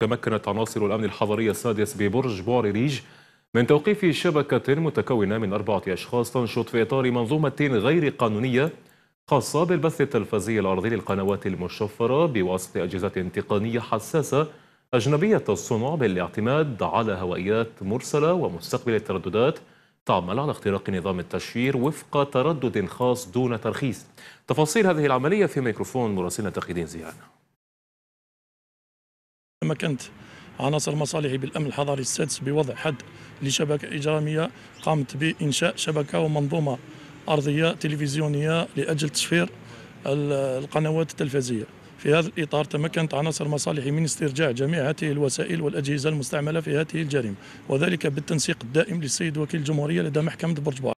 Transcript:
تمكنت عناصر الأمن الحضري السادس ببرج ريج من توقيف شبكة متكونة من أربعة أشخاص تنشط في إطار منظومة غير قانونية خاصة بالبث التلفزي العرضي للقنوات المشفرة بواسطة أجهزة تقنية حساسة أجنبية الصنع بالاعتماد على هوائيات مرسلة ومستقبلة الترددات تعمل على اختراق نظام التشفير وفق تردد خاص دون ترخيص تفاصيل هذه العملية في ميكروفون مراسلنا تقييدين زيان تمكنت عناصر مصالحي بالامن الحضاري السادس بوضع حد لشبكه اجراميه قامت بانشاء شبكه ومنظومه ارضيه تلفزيونيه لاجل تشفير القنوات التلفزيه في هذا الإطار تمكنت عناصر مصالحي من استرجاع جميع هذه الوسائل والأجهزة المستعملة في هذه الجريمة وذلك بالتنسيق الدائم للسيد وكيل الجمهورية لدى محكمة برج